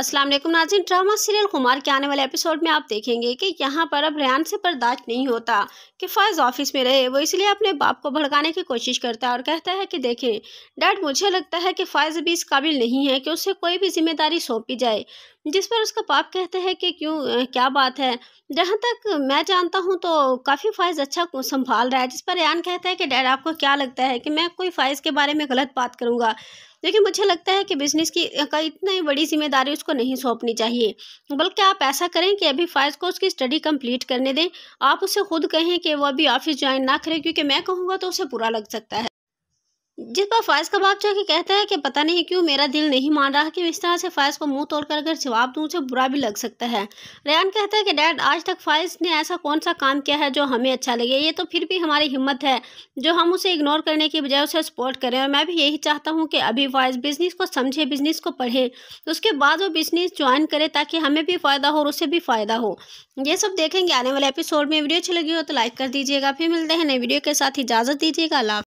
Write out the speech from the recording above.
अस्सलाम वालेकुम नाजिन drama serial Kumar के आने वाले एपिसोड में आप देखेंगे कि यहाँ पर अब रेहान से बर्दाश्त नहीं होता कि फैज़ ऑफिस में रहे वो इसलिए अपने बाप को भड़काने की कोशिश करता है और कहता है कि देखें डैड मुझे लगता है कि फैज़ भी इस काबिल नहीं है कि उसे कोई भी जिम्मेदारी सौंपी जाए जिस पर उसका बाप कहते हैं कि क्यों क्या बात है जहाँ तक मैं जानता हूँ तो काफ़ी फ़ाइज अच्छा संभाल रहा है जिस पर रियान कहता है कि डैड आपको क्या लगता है कि मैं कोई फ़ाइज के बारे में गलत बात करूँगा लेकिन मुझे लगता है कि बिजनेस की का इतनी बड़ी जिम्मेदारी उसको नहीं सौंपनी चाहिए बल्कि आप ऐसा करें कि अभी फाइज को उसकी स्टडी कंप्लीट करने दें आप उसे खुद कहें कि वो अभी ऑफिस ज्वाइन ना करें क्योंकि मैं कहूँगा तो उसे बुरा लग सकता है जिस पर का बाप जाके कहता है कि पता नहीं क्यों मेरा दिल नहीं मान रहा कि इस तरह से फायज को मुंह तोड़कर अगर जवाब दूं तो बुरा भी लग सकता है रेहान कहता है कि डैड आज तक फैज़ ने ऐसा कौन सा काम किया है जो हमें अच्छा लगे ये तो फिर भी हमारी हिम्मत है जो हम उसे इग्नोर करने की बजाय उसे सपोर्ट करें और मैं भी यही चाहता हूँ कि अभी फैज़ बिज़नेस को समझे बिज़नेस को पढ़े उसके बाद वो बिज़नेस ज्वाइन करे ताकि हमें भी फ़ायदा हो और उसे भी फ़ायदा हो ये सब देखेंगे आने वाले एपिसोड में वीडियो अच्छी लगी हो तो लाइक कर दीजिएगा फिर मिलते हैं नई वीडियो के साथ इजाज़त दीजिएगा अल्लाह